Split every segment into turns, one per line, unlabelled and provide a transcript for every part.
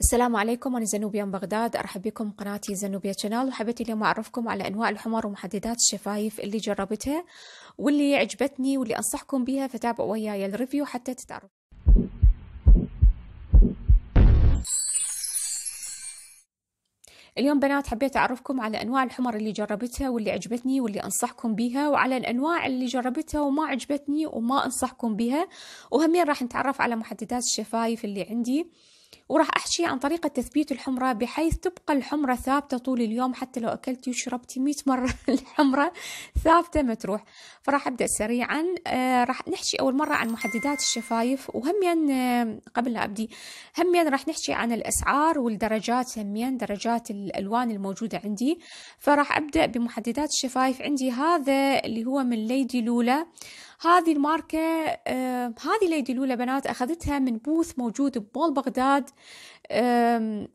السلام عليكم أنا زنوبيا من بغداد أرحب بكم قناتي زنوبيا شانال وحبيت اليوم أعرفكم على أنواع الحمر ومحددات الشفايف اللي جربتها واللي عجبتني واللي أنصحكم بها فتابعوا وياي الريفيو حتى تتعرفوا اليوم بنات حبيت أعرفكم على أنواع الحمر اللي جربتها واللي عجبتني واللي أنصحكم بها وعلى الأنواع اللي جربتها وما عجبتني وما أنصحكم بها وهمين راح نتعرف على محددات الشفايف اللي عندي وراح أحكي عن طريقة تثبيت الحمرة بحيث تبقى الحمرة ثابتة طول اليوم حتى لو أكلتي وشربتي 100 مرة الحمرة ثابتة ما تروح فراح أبدأ سريعا آه راح نحكي أول مرة عن محددات الشفايف وهمين آه قبل لا أبدي همين راح نحكي عن الأسعار والدرجات همين درجات الألوان الموجودة عندي فراح أبدأ بمحددات الشفايف عندي هذا اللي هو من ليدي لولا هذه الماركة آه هذه ليدي لولا بنات أخذتها من بوث موجود ببول بغداد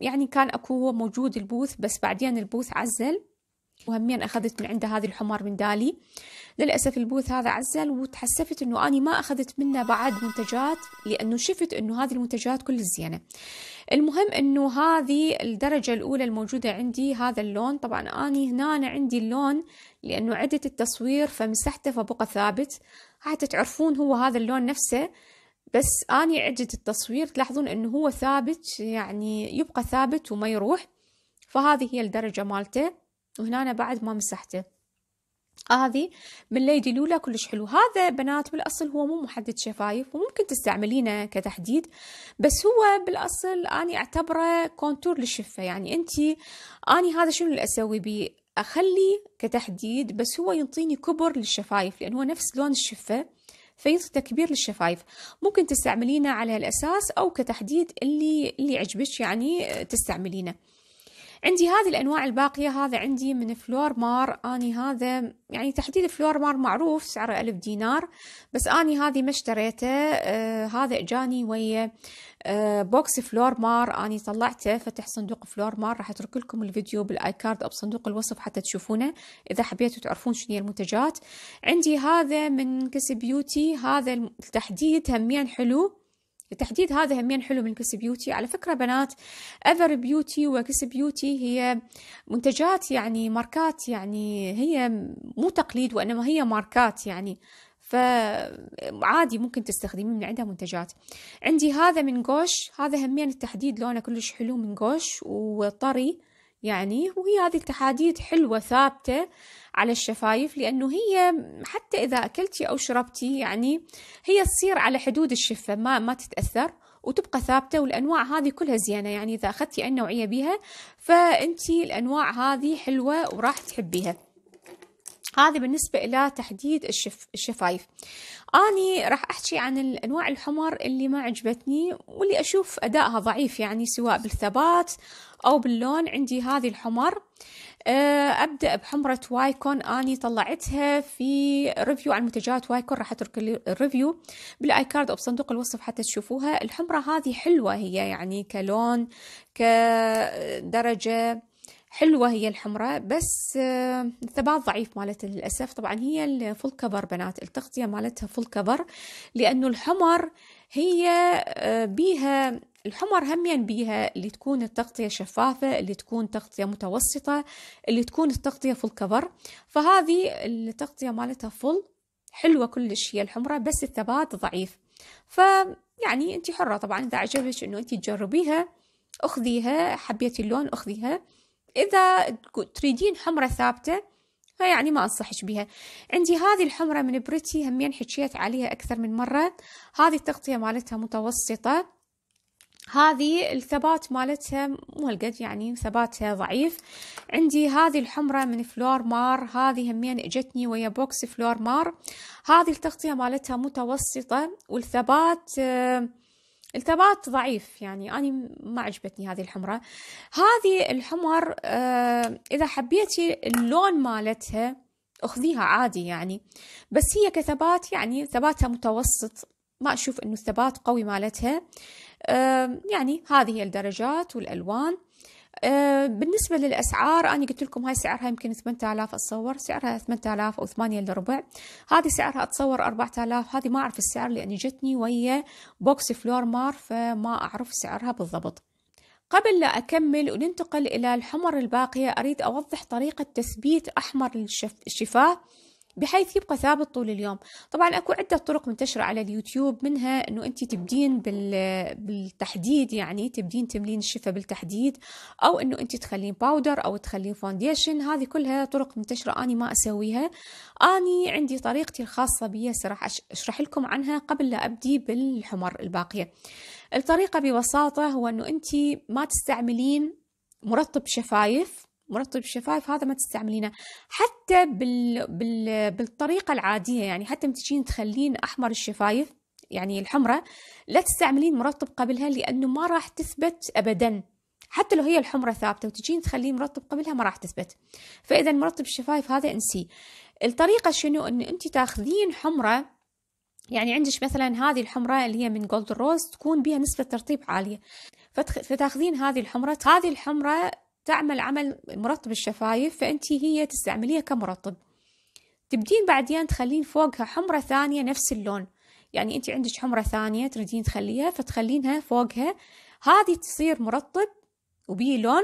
يعني كان اكو هو موجود البوث بس بعدين البوث عزل وهمين اخذت من عنده هذه الحمار دالي للاسف البوث هذا عزل وتحسفت انه اني ما اخذت منه بعد منتجات لانه شفت انه هذه المنتجات كل زينه المهم انه هذه الدرجه الاولى الموجوده عندي هذا اللون طبعا اني هنا أنا عندي اللون لانه عدت التصوير فمسحته فبقى ثابت حتى تعرفون هو هذا اللون نفسه بس أني عجت التصوير تلاحظون أنه هو ثابت يعني يبقى ثابت وما يروح فهذه هي الدرجة مالته وهنا أنا بعد ما مسحته هذه من ليدي الأولى كلش حلو هذا بنات بالأصل هو مو محدد شفايف وممكن تستعملينه كتحديد بس هو بالأصل أنا أعتبره كونتور للشفة يعني أنت أني هذا شنو اللي أسوي بيه أخلي كتحديد بس هو ينطيني كبر للشفايف لأن هو نفس لون الشفة فيض تكبير للشفايف ممكن تستعملينه على هالاساس او كتحديد اللي اللي يعجبك يعني تستعملينه عندي هذه الأنواع الباقية هذا عندي من فلور مار أني هذا يعني تحديد فلور مار معروف سعره ألف دينار بس أني هذه ما اشتريته آه هذا إجاني ويا آه بوكس فلور مار أني طلعته فتح صندوق فلور مار راح أترك لكم الفيديو بالآيكارد أو بصندوق الوصف حتى تشوفونه إذا حبيتوا تعرفون شنو هي المنتجات عندي هذا من كسي بيوتي هذا التحديد همين حلو لتحديد هذا همين حلو من كيس بيوتي على فكرة بنات ايفر بيوتي وكيس بيوتي هي منتجات يعني ماركات يعني هي مو تقليد وانما هي ماركات يعني فعادي ممكن تستخدمين من عندها منتجات عندي هذا من غوش هذا همين التحديد لونه كلش حلو من غوش وطري يعني وهي هذه التحاديد حلوة ثابتة على الشفايف لأنه هي حتى إذا أكلتي أو شربتي يعني هي تصير على حدود الشفة ما ما تتأثر وتبقى ثابتة والأنواع هذه كلها زينة يعني إذا أخذتي أي نوعية بيها فأنتي الأنواع هذه حلوة وراح تحبيها هذا بالنسبة إلى تحديد الشف... الشفايف أني راح أحكي عن الأنواع الحمر اللي ما عجبتني واللي أشوف أدائها ضعيف يعني سواء بالثبات أو باللون عندي هذه الحمر آه، أبدأ بحمرة وايكون أني طلعتها في ريفيو عن منتجات وايكون راح أترك الريفيو بالآيكارد أو بصندوق الوصف حتى تشوفوها الحمرة هذه حلوة هي يعني كلون كدرجة حلوة هي الحمراء بس آه، الثبات ضعيف مالتها للأسف طبعا هي الفول كفر بنات التغطية مالتها فول كفر لأنه الحمر هي آه، بيها الحمر هميا بيها اللي تكون التغطية شفافة اللي تكون تغطية متوسطة اللي تكون التغطية فول كفر فهذه التغطية مالتها فول حلوة كلش هي الحمرة بس الثبات ضعيف فيعني انت حرة طبعا اذا عجبك انه انت تجربيها اخذيها حبيتي اللون اخذيها إذا تريدين حمرة ثابتة فيعني ما أنصحش بها عندي هذه الحمرة من بريتي همين حكيت عليها أكثر من مرة هذه التغطية مالتها متوسطة هذه الثبات مالتها مو هالقد يعني ثباتها ضعيف عندي هذه الحمرة من فلور مار هذه همين اجتني ويا بوكس فلور مار هذه التغطية مالتها متوسطة والثبات آه التبات ضعيف يعني أنا ما عجبتني هذه الحمرة هذه الحمر آه، إذا حبيتي اللون مالتها أخذيها عادي يعني بس هي كثبات يعني ثباتها متوسط ما أشوف أنه الثبات قوي مالتها آه، يعني هذه هي الدرجات والألوان آه، بالنسبة للأسعار أنا قلت لكم هاي سعرها يمكن 8000 أتصور سعرها 8000 أو 8 إلا ربع هذه سعرها أتصور 4000 هذه ما أعرف السعر لأني جتني ويا بوكس فلور مار فما أعرف سعرها بالضبط قبل لا أكمل وننتقل إلى الحمر الباقية أريد أوضح طريقة تثبيت أحمر الشفاه بحيث يبقى ثابت طول اليوم طبعا اكو عده طرق منتشره على اليوتيوب منها انه انت تبدين بالتحديد يعني تبدين تملين الشفه بالتحديد او انه انت تخلين باودر او تخلين فونديشن هذه كلها طرق منتشره اني ما اسويها اني عندي طريقتي الخاصه بي سرح اشرح لكم عنها قبل لا ابدي بالحمر الباقيه الطريقه ببساطه هو انه انت ما تستعملين مرطب شفايف مرطب الشفايف هذا ما تستعملينه حتى بال... بال... بالطريقة العادية يعني حتى متجين تخلين أحمر الشفايف يعني الحمرة لا تستعملين مرطب قبلها لأنه ما راح تثبت أبدا حتى لو هي الحمرة ثابتة وتجين تخليه مرطب قبلها ما راح تثبت فإذا مرطب الشفايف هذا انسي الطريقة شنو أن أنت تاخذين حمرة يعني عندك مثلا هذه الحمرة اللي هي من جولد روز تكون بها نسبة ترطيب عالية فتاخذين هذه الحمرة هذه الحمرة تعمل عمل مرطب الشفايف فأنت هي تستعمليها كمرطب تبدين بعدين تخلين فوقها حمرة ثانية نفس اللون يعني أنت عندك حمرة ثانية تريدين تخليها فتخلينها فوقها هذه تصير مرطب وبي لون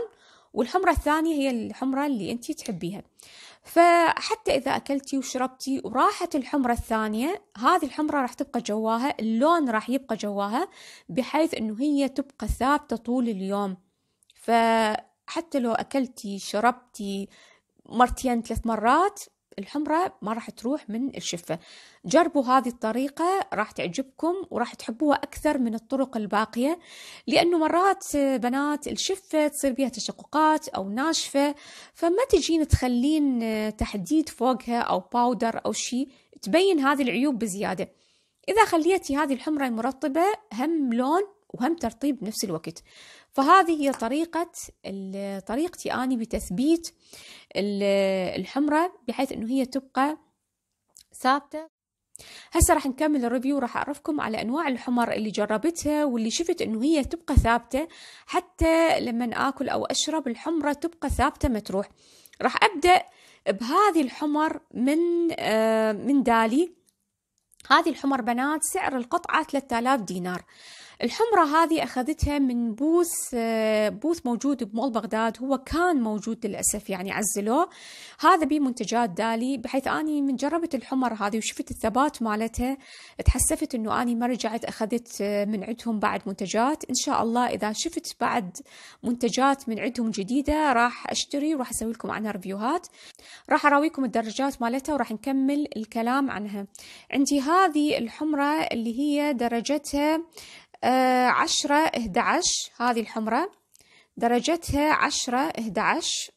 والحمرة الثانية هي الحمرة اللي أنت تحبيها فحتى إذا أكلتي وشربتي وراحت الحمرة الثانية هذه الحمرة راح تبقى جواها اللون راح يبقى جواها بحيث أنه هي تبقى ثابتة طول اليوم ف حتى لو أكلتي شربتي مرتين ثلاث مرات الحمرة ما راح تروح من الشفة جربوا هذه الطريقة راح تعجبكم وراح تحبوها أكثر من الطرق الباقية لأنه مرات بنات الشفة تصير بها تشققات أو ناشفة فما تجين تخلين تحديد فوقها أو باودر أو شيء تبين هذه العيوب بزيادة إذا خليتي هذه الحمرة المرطبة هم لون وهم ترطيب بنفس الوقت فهذه هي طريقة طريقتي أنا بتثبيت الحمرة بحيث أنه هي تبقى ثابتة هسه راح نكمل الريفيو وراح اعرفكم على انواع الحمر اللي جربتها واللي شفت انه هي تبقى ثابته حتى لما اكل او اشرب الحمره تبقى ثابته ما تروح راح ابدا بهذه الحمر من آه من دالي هذه الحمر بنات سعر القطعه 3000 دينار الحمرة هذه أخذتها من بوث آه، بوث موجود بمول بغداد هو كان موجود للأسف يعني عزلوه هذا بيه منتجات دالي بحيث أني من جربت الحمر هذه وشفت الثبات مالتها تحسفت أنه أني ما رجعت أخذت آه، من عندهم بعد منتجات إن شاء الله إذا شفت بعد منتجات من عندهم جديدة راح أشتري وراح أسوي لكم عنها ريفيوهات راح أراويكم الدرجات مالتها وراح نكمل الكلام عنها عندي هذه الحمرة اللي هي درجتها عشرة إهدعش هذه الحمرة درجتها عشرة إهدعش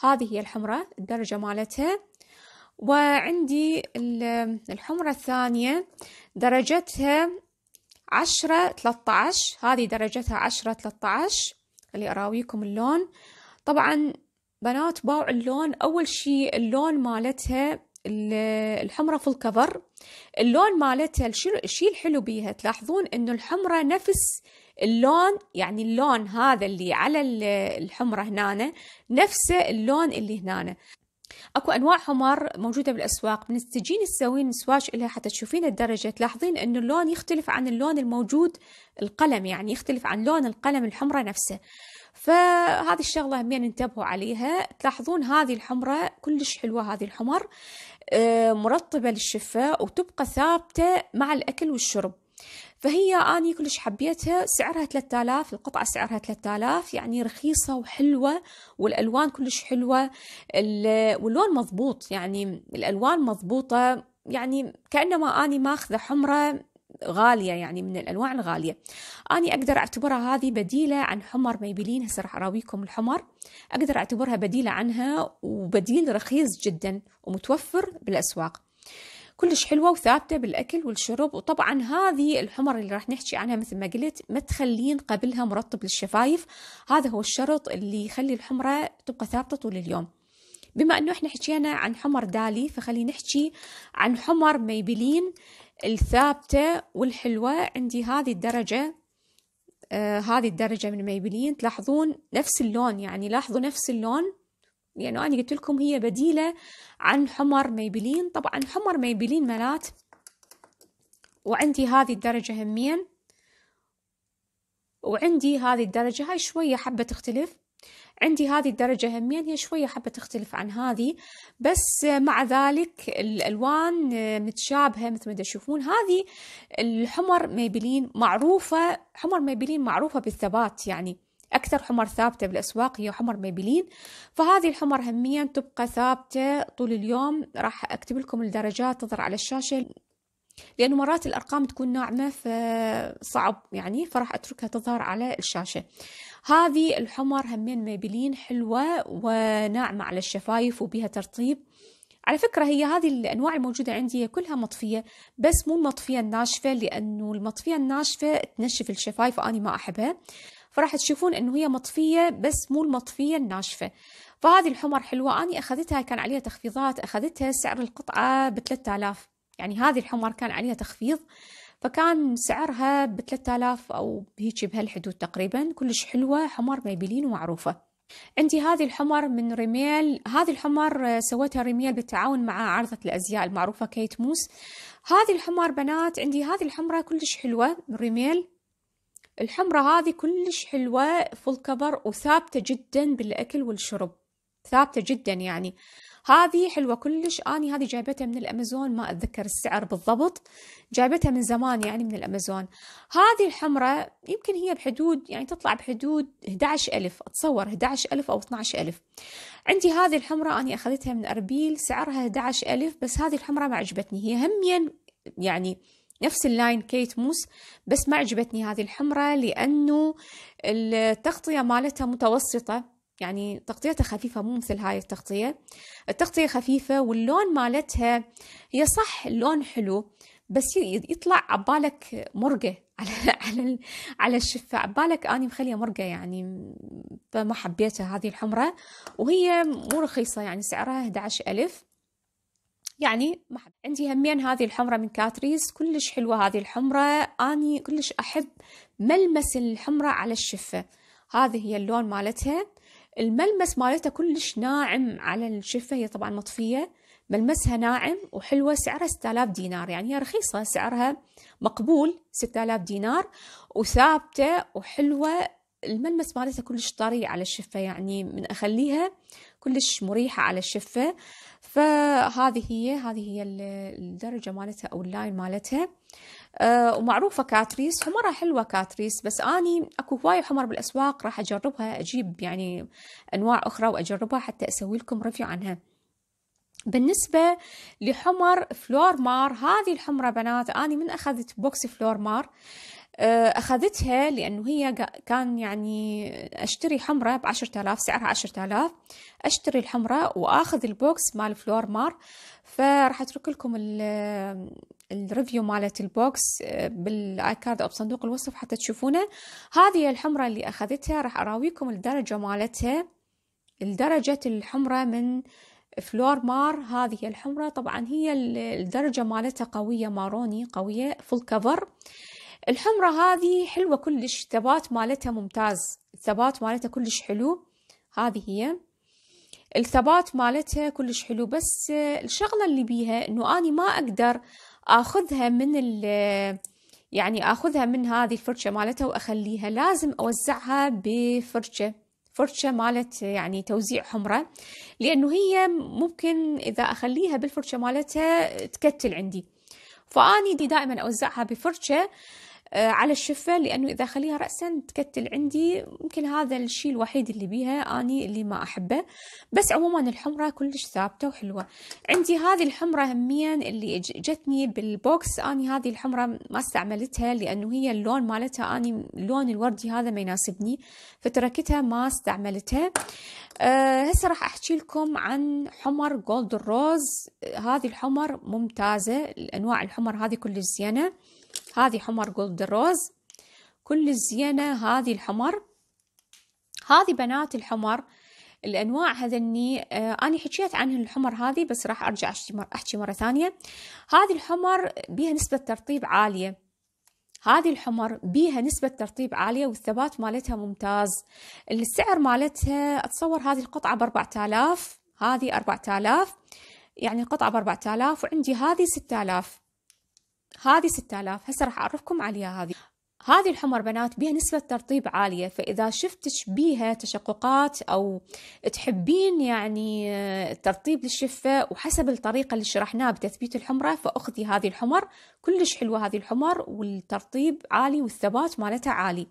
هذه هي الحمرة الدرجة مالتها وعندي الحمرة الثانية درجتها عشرة ثلاثة هذه درجتها عشرة ثلاثة عشر خلي أراويكم اللون طبعا بنات باوع اللون أول شي اللون مالتها الحمرة في الكفر اللون مالتها الشيء الحلو بيها تلاحظون انه الحمرة نفس اللون يعني اللون هذا اللي على الحمرة هنا نفسه اللون اللي هنا اكو انواع حمر موجوده بالاسواق من تجين تسوين سواش لها حتى تشوفين الدرجه تلاحظين انه اللون يختلف عن اللون الموجود القلم يعني يختلف عن لون القلم الحمره نفسه فهذه الشغلة همين انتبهوا عليها تلاحظون هذه الحمرة كلش حلوة هذه الحمر آه، مرطبة للشفة وتبقى ثابتة مع الأكل والشرب فهي اني كلش حبيتها سعرها 3000 القطعة سعرها 3000 يعني رخيصة وحلوة والألوان كلش حلوة واللون مضبوط يعني الألوان مضبوطة يعني كأنما أني ماخذة حمرة غالية يعني من الأنواع الغالية أنا أقدر أعتبرها هذه بديلة عن حمر ميبلين هسه راح أراويكم الحمر أقدر أعتبرها بديلة عنها وبديل رخيص جدا ومتوفر بالأسواق كلش حلوة وثابتة بالأكل والشرب وطبعا هذه الحمر اللي راح نحكي عنها مثل ما قلت ما تخلين قبلها مرطب للشفايف هذا هو الشرط اللي يخلي الحمرة تبقى ثابتة طول اليوم بما انه احنا حكينا عن حمر دالي فخلينا نحكي عن حمر ميبلين الثابتة والحلوة عندي هذه الدرجة آه هذه الدرجة من ميبلين تلاحظون نفس اللون يعني لاحظوا نفس اللون لأنه يعني أنا قلت لكم هي بديلة عن حمر ميبلين طبعا حمر ميبلين ملات وعندي هذه الدرجة همين وعندي هذه الدرجة هاي شوية حبة تختلف عندي هذه الدرجة هميا هي شوية حبة تختلف عن هذه بس مع ذلك الألوان آه، متشابهة مثل ما تشوفون هذه الحمر ميبلين معروفة حمر ميبلين معروفة بالثبات يعني أكثر حمر ثابتة بالأسواق هي حمر ميبلين فهذه الحمر هميا تبقى ثابتة طول اليوم راح أكتب لكم الدرجات تظهر على الشاشة لأنه مرات الأرقام تكون ناعمة فصعب يعني فراح أتركها تظهر على الشاشة هذه الحمر همين ميبلين حلوة وناعمة على الشفايف وبيها ترطيب على فكرة هي هذه الأنواع الموجودة عندي هي كلها مطفية بس مو المطفية الناشفة لأنه المطفية الناشفة تنشف الشفايف وأنا ما أحبها فراح تشوفون أنه هي مطفية بس مو المطفية الناشفة فهذه الحمر حلوة أنا أخذتها كان عليها تخفيضات أخذتها سعر القطعة بثلاثة آلاف يعني هذه الحمر كان عليها تخفيض فكان سعرها ب 3000 أو هيك بهالحدود تقريبا كلش حلوة حمر ميبلين ومعروفة عندي هذه الحمر من ريميل هذه الحمر آه، سويتها ريميل بالتعاون مع عارضة الأزياء المعروفة كيت موس هذه الحمر بنات عندي هذه الحمرة كلش حلوة من ريميل الحمرة هذه كلش حلوة فول كفر وثابتة جدا بالأكل والشرب ثابته جدا يعني هذه حلوه كلش اني هذه جايبتها من الامازون ما اتذكر السعر بالضبط جايبتها من زمان يعني من الامازون هذه الحمرة يمكن هي بحدود يعني تطلع بحدود 11000 اتصور 11000 او 12000 عندي هذه الحمرة اني اخذتها من اربيل سعرها 11000 بس هذه الحمرة ما عجبتني هي همين يعني نفس اللاين كيت موس بس ما عجبتني هذه الحمرة لانه التغطيه مالتها متوسطه يعني تغطيتها خفيفة مو مثل هاي التغطية التغطية خفيفة واللون مالتها هي صح اللون حلو بس يطلع عبالك مرقة على على على الشفة عبالك أنا مخلية مرقة يعني فما حبيتها هذه الحمرة وهي مو رخيصة يعني سعرها 11 ألف يعني ما حب. عندي همين هذه الحمرة من كاتريز كلش حلوة هذه الحمرة أني كلش أحب ملمس الحمرة على الشفة هذه هي اللون مالتها الملمس مالتها كلش ناعم على الشفة هي طبعا مطفية ملمسها ناعم وحلوة سعرها 6000 دينار يعني هي رخيصة سعرها مقبول 6000 دينار وثابتة وحلوة الملمس مالتها كلش طري على الشفة يعني من أخليها كلش مريحة على الشفة فهذه هي هذه هي الدرجة مالتها أو اللاين مالتها آه، ومعروفه كاتريس حمرها حلوه كاتريس بس اني اكو هواي حمر بالاسواق راح اجربها اجيب يعني انواع اخرى واجربها حتى اسوي لكم ريفيو عنها بالنسبة لحمر فلور مار هذه الحمرة بنات أنا من أخذت بوكس فلور مار آه، أخذتها لأنه هي كان يعني أشتري حمرة بعشرة آلاف سعرها عشرة آلاف أشتري الحمرة وأخذ البوكس مال فلور مار فراح أترك لكم الريفيو مالت البوكس آه، بالايكارد او بصندوق الوصف حتى تشوفونه هذه الحمرة اللي اخذتها راح اراويكم الدرجة مالتها الدرجة الحمرة من فلور مار هذه الحمرة طبعا هي الدرجة مالتها قوية ماروني قوية فول كفر الحمرة هذه حلوة كلش الثبات مالتها ممتاز الثبات مالتها كلش حلو هذه هي الثبات مالتها كلش حلو بس آه، الشغلة اللي بيها انه اني ما اقدر اخذها من ال يعني اخذها من هذه الفرشه مالتها واخليها لازم اوزعها بفرشه فرشه مالت يعني توزيع حمره لانه هي ممكن اذا اخليها بالفرشه مالتها تكتل عندي فاني دي دائما اوزعها بفرشه آه، على الشفة لأنه إذا خليها رأسا تكتل عندي يمكن هذا الشيء الوحيد اللي بيها أني اللي ما أحبه بس عموما الحمرة كلش ثابتة وحلوة عندي هذه الحمرة هميا اللي جتني بالبوكس أني هذه الحمرة ما استعملتها لأنه هي اللون مالتها أني اللون الوردي هذا ما يناسبني فتركتها ما استعملتها آه، هسه راح أحكي لكم عن حمر جولد روز آه، هذه الحمر ممتازة الأنواع الحمر هذه كلش زينة هذه حمر جولد روز كل الزينة هذه الحمر هذه بنات الحمر الانواع هذني آه انا حكيت عن الحمر هذه بس راح ارجع احكي مره ثانيه هذه الحمر بيها نسبه ترطيب عاليه هذه الحمر بيها نسبة ترطيب عالية والثبات مالتها ممتاز السعر مالتها أتصور هذه القطعة بأربعة آلاف هذه أربعة آلاف يعني القطعة بأربعة آلاف وعندي هذه ستة آلاف هذه 6000 هسه راح اعرفكم عليها هذه هذه الحمر بنات بها نسبة ترطيب عالية فإذا شفتش بيها تشققات أو تحبين يعني آه، ترطيب للشفة وحسب الطريقة اللي شرحناها بتثبيت الحمرة فأخذي هذه الحمر كلش حلوة هذه الحمر والترطيب عالي والثبات مالتها عالي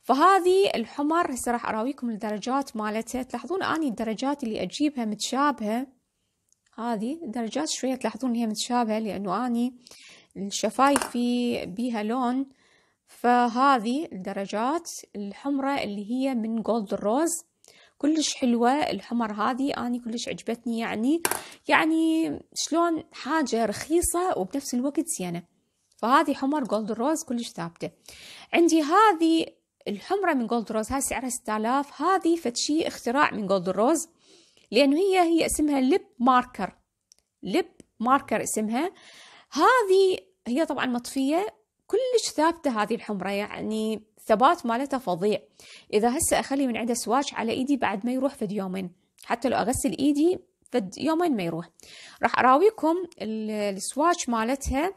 فهذه الحمر هسه راح أراويكم الدرجات مالتها تلاحظون أني الدرجات اللي أجيبها متشابهة هذه الدرجات شوية تلاحظون هي متشابهة لأنه أني الشفايف في بيها لون فهذه الدرجات الحمرة اللي هي من جولد روز كلش حلوة الحمر هذه أنا كلش عجبتني يعني يعني شلون حاجة رخيصة وبنفس الوقت زينة فهذه حمر جولد روز كلش ثابتة عندي هذه الحمرة من جولد روز هاي سعرها 6000 هذه فتشي اختراع من جولد روز لأنه هي هي اسمها لب ماركر لب ماركر اسمها هذه هي طبعا مطفية كلش ثابتة هذه الحمرة يعني ثبات مالتها فظيع إذا هسه أخلي من عندها سواش على إيدي بعد ما يروح فد يومين حتى لو أغسل إيدي فد يومين ما يروح راح أراويكم السواش مالتها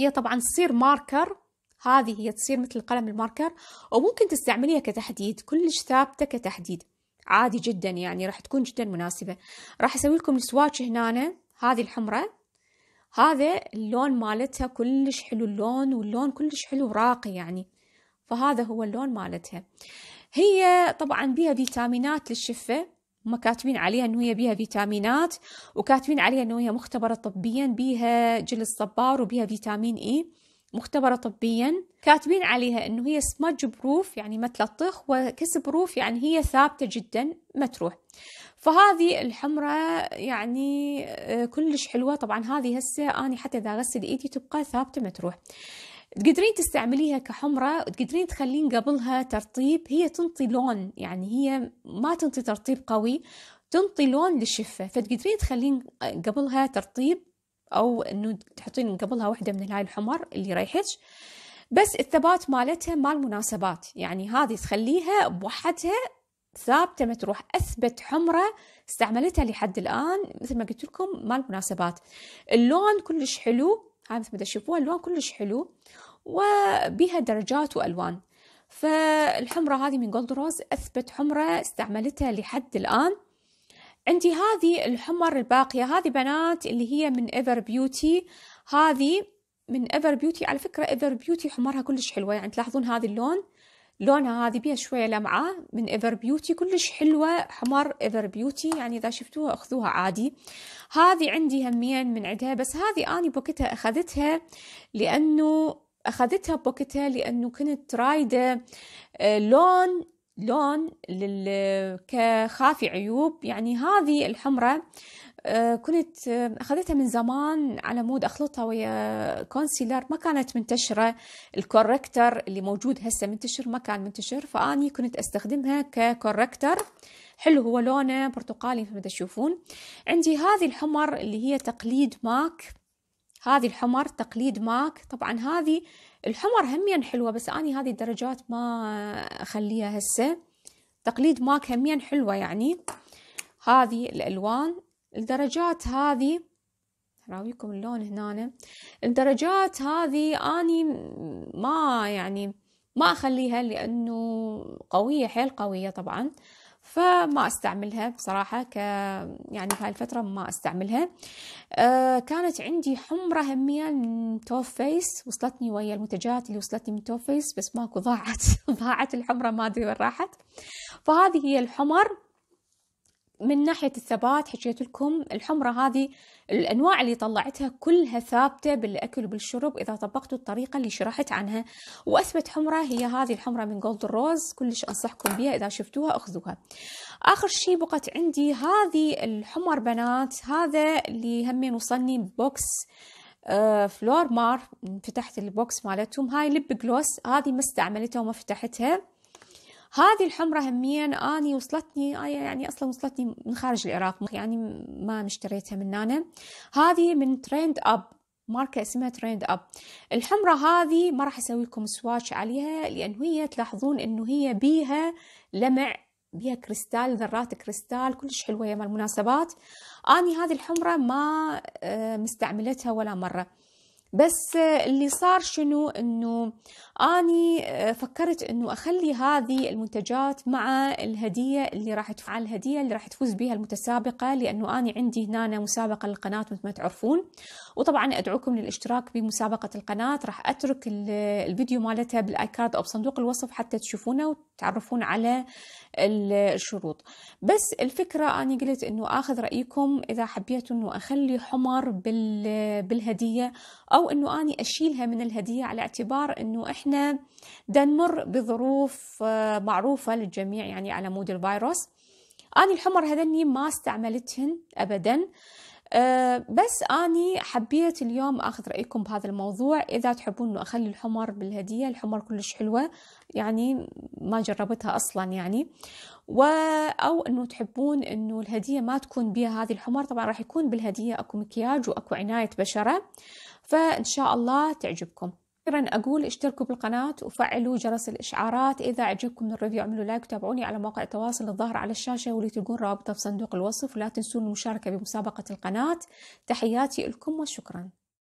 هي طبعا تصير ماركر هذه هي تصير مثل قلم الماركر وممكن تستعمليها كتحديد كلش ثابتة كتحديد عادي جدا يعني راح تكون جدا مناسبة راح أسوي لكم السواتش هنا هذه الحمرة هذا اللون مالتها كلش حلو اللون واللون كلش حلو راقي يعني فهذا هو اللون مالتها هي طبعا بيها فيتامينات للشفة هم كاتبين عليها انه هي بيها فيتامينات وكاتبين عليها انه هي مختبرة طبيا بيها جل الصبار وبيها فيتامين اي مختبرة طبيا كاتبين عليها انه هي سمج بروف يعني ما تلطخ وكس بروف يعني هي ثابتة جدا ما تروح فهذه الحمرة يعني آه، كلش حلوة طبعا هذه هسه انا حتى اذا اغسل ايدي تبقى ثابتة ما تروح تقدرين تستعمليها كحمرة وتقدرين تخلين قبلها ترطيب هي تنطي لون يعني هي ما تنطي ترطيب قوي تنطي لون للشفة فتقدرين تخلين قبلها ترطيب او انه تحطين قبلها وحده من الهاي الحمر اللي رايحتش بس الثبات مالتها مال مناسبات يعني هذه تخليها بوحدها ثابته ما تروح اثبت حمره استعملتها لحد الان مثل ما قلت لكم مال مناسبات اللون كلش حلو هاي مثل ما تشوفون اللون كلش حلو وبها درجات والوان فالحمره هذه من جولد روز اثبت حمره استعملتها لحد الان عندي هذه الحمر الباقية هذه بنات اللي هي من ايفر بيوتي هذه من ايفر بيوتي على فكرة ايفر بيوتي حمرها كلش حلوة يعني تلاحظون هذا اللون لونها هذه بيها شوية لمعة من ايفر بيوتي كلش حلوة حمر ايفر بيوتي يعني اذا شفتوها اخذوها عادي هذه عندي همين من عندها بس هذه اني بوكتها اخذتها لانه اخذتها بوكتها لانه كنت رايدة آه، لون لون كخافي عيوب يعني هذه الحمرة آه، كنت آه، أخذتها من زمان على مود أخلطها ويا كونسيلر ما كانت منتشرة الكوركتر اللي موجود هسه منتشر ما كان منتشر فأني كنت أستخدمها ككوركتر حلو هو لونه برتقالي مثل ما تشوفون عندي هذه الحمر اللي هي تقليد ماك هذه الحمر تقليد ماك طبعا هذه الحمر همين حلوة بس أني هذه الدرجات ما أخليها هسه تقليد ماك همين حلوة يعني هذه الألوان الدرجات هذه راويكم اللون هنا الدرجات هذه أني ما يعني ما أخليها لأنه قوية حيل قوية طبعا فما استعملها بصراحة ك يعني في هالفترة ما استعملها أه كانت عندي حمرة همية من توب فيس وصلتني ويا المنتجات اللي وصلتني من توب فيس بس ماكو ضاعت ضاعت الحمرة ما أدري وين راحت فهذه هي الحمر من ناحية الثبات حكيت لكم الحمرة هذه الأنواع اللي طلعتها كلها ثابتة بالأكل وبالشرب إذا طبقتوا الطريقة اللي شرحت عنها وأثبت حمرة هي هذه الحمرة من جولد روز كلش أنصحكم بها إذا شفتوها أخذوها آخر شي بقت عندي هذه الحمر بنات هذا اللي همين وصلني بوكس آه، فلور مار فتحت البوكس مالتهم هاي لب جلوس هذه ما استعملتها وما فتحتها هذه الحمرة همين أني وصلتني آه، يعني أصلا وصلتني من خارج العراق يعني ما مشتريتها من نانا هذه من ترند أب ماركة اسمها ترند أب الحمرة هذه ما راح أسوي لكم سواتش عليها لأن هي تلاحظون أنه هي بيها لمع بيها كريستال ذرات كريستال كلش حلوة يا مال المناسبات أني هذه الحمرة ما آه، مستعملتها ولا مرة بس اللي صار شنو انه اني آه، فكرت انه اخلي هذه المنتجات مع الهديه اللي راح تفعل الهديه اللي راح تفوز بها المتسابقه لانه اني عندي هنا مسابقه للقناه مثل ما تعرفون وطبعا ادعوكم للاشتراك بمسابقه القناه راح اترك الفيديو مالتها بالايكارد او بصندوق الوصف حتى تشوفونه تعرفون على الشروط بس الفكرة أنا قلت أنه أخذ رأيكم إذا حبيتوا أنه أخلي حمر بالهدية أو أنه أني أشيلها من الهدية على اعتبار أنه إحنا دنمر بظروف آه، معروفة للجميع يعني على مود الفيروس أنا الحمر هذني ما استعملتهن أبداً أه بس أني حبيت اليوم أخذ رأيكم بهذا الموضوع إذا تحبون أنه أخلي الحمر بالهدية الحمر كلش حلوة يعني ما جربتها أصلا يعني و أو أنه تحبون أنه الهدية ما تكون بها هذه الحمر طبعا راح يكون بالهدية أكو مكياج وأكو عناية بشرة فإن شاء الله تعجبكم أخيرا أقول اشتركوا بالقناة وفعلوا جرس الإشعارات إذا عجبكم الريفيو اعملوا لايك وتابعوني على مواقع التواصل الظاهر على الشاشة واللي تلقون رابطه في صندوق الوصف ولا تنسون المشاركة بمسابقة القناة تحياتي لكم وشكرا